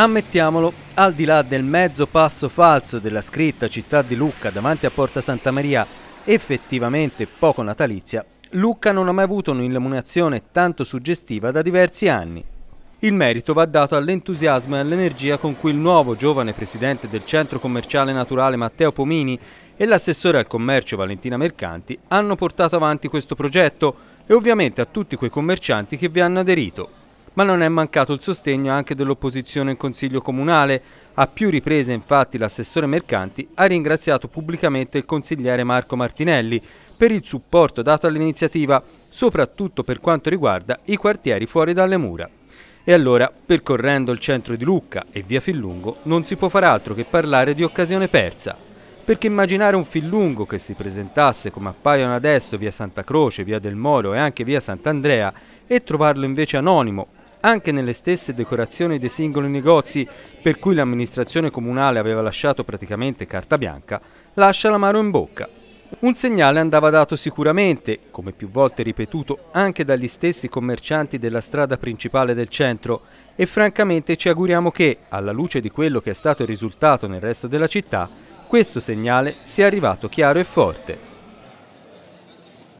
Ammettiamolo, al di là del mezzo passo falso della scritta città di Lucca davanti a Porta Santa Maria, effettivamente poco natalizia, Lucca non ha mai avuto un'illuminazione tanto suggestiva da diversi anni. Il merito va dato all'entusiasmo e all'energia con cui il nuovo giovane presidente del centro commerciale naturale Matteo Pomini e l'assessore al commercio Valentina Mercanti hanno portato avanti questo progetto e ovviamente a tutti quei commercianti che vi hanno aderito ma non è mancato il sostegno anche dell'opposizione in Consiglio Comunale. A più riprese infatti l'assessore Mercanti ha ringraziato pubblicamente il consigliere Marco Martinelli per il supporto dato all'iniziativa, soprattutto per quanto riguarda i quartieri fuori dalle mura. E allora, percorrendo il centro di Lucca e via Fillungo, non si può far altro che parlare di occasione persa. Perché immaginare un Fillungo che si presentasse come appaiono adesso via Santa Croce, via Del Moro e anche via Sant'Andrea e trovarlo invece anonimo anche nelle stesse decorazioni dei singoli negozi, per cui l'amministrazione comunale aveva lasciato praticamente carta bianca, lascia l'amaro in bocca. Un segnale andava dato sicuramente, come più volte ripetuto anche dagli stessi commercianti della strada principale del centro, e francamente ci auguriamo che, alla luce di quello che è stato il risultato nel resto della città, questo segnale sia arrivato chiaro e forte.